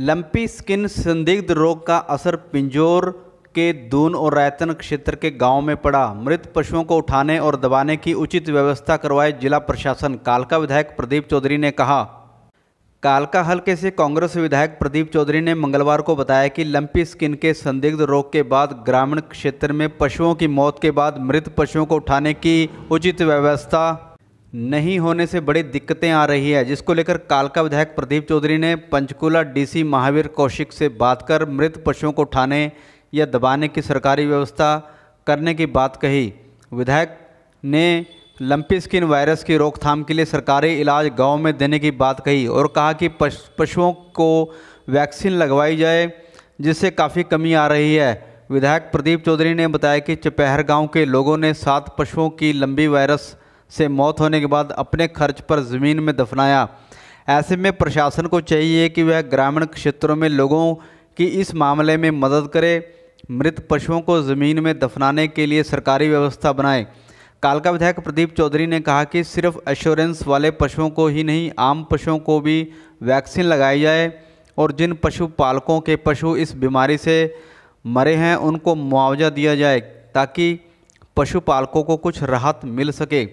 lumpy skin संदिग्ध रोग का असर पिंजोर के दून और रायतन क्षेत्र के गांव में पड़ा मृत पशुओं को उठाने और दबाने की उचित व्यवस्था करवाए जिला प्रशासन कालका विधायक प्रदीप चौधरी ने कहा कालका हल्के से कांग्रेस विधायक प्रदीप चौधरी ने मंगलवार को बताया कि लंपी स्किन के संदिग्ध रोग के बाद ग्रामीण क्षेत्र में पशुओं की मौत के बाद मृत पशुओं को उठाने की उचित व्यवस्था नहीं होने से बड़ी दिक्कतें आ रही है जिसको लेकर कालका विधायक प्रदीप चौधरी ने पंचकुला डीसी महावीर कौशिक से बात कर मृत पशुओं को उठाने या दबाने की सरकारी व्यवस्था करने की बात कही विधायक ने लंपी स्किन वायरस की रोकथाम के लिए सरकारी इलाज गांव में देने की बात कही और कहा कि पशुओं को वैक्सीन लगवाई जाए जिससे काफ़ी कमी आ रही है विधायक प्रदीप चौधरी ने बताया कि चपहर गांव के लोगों ने सात पशुओं की लंबी वायरस से मौत होने के बाद अपने खर्च पर ज़मीन में दफनाया ऐसे में प्रशासन को चाहिए कि वह ग्रामीण क्षेत्रों में लोगों की इस मामले में मदद करे मृत पशुओं को ज़मीन में दफनाने के लिए सरकारी व्यवस्था बनाए कालका विधायक प्रदीप चौधरी ने कहा कि सिर्फ एश्योरेंस वाले पशुओं को ही नहीं आम पशुओं को भी वैक्सीन लगाई जाए और जिन पशु पालकों के पशु इस बीमारी से मरे हैं उनको मुआवजा दिया जाए ताकि पशुपालकों को कुछ राहत मिल सके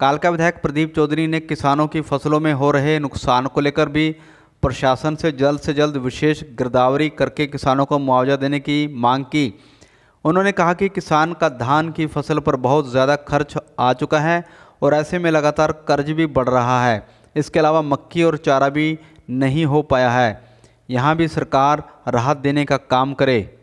कालका विधायक प्रदीप चौधरी ने किसानों की फसलों में हो रहे नुकसान को लेकर भी प्रशासन से जल्द से जल्द विशेष गिरदावरी करके किसानों को मुआवजा देने की मांग की उन्होंने कहा कि किसान का धान की फसल पर बहुत ज़्यादा खर्च आ चुका है और ऐसे में लगातार कर्ज भी बढ़ रहा है इसके अलावा मक्की और चारा भी नहीं हो पाया है यहाँ भी सरकार राहत देने का काम करे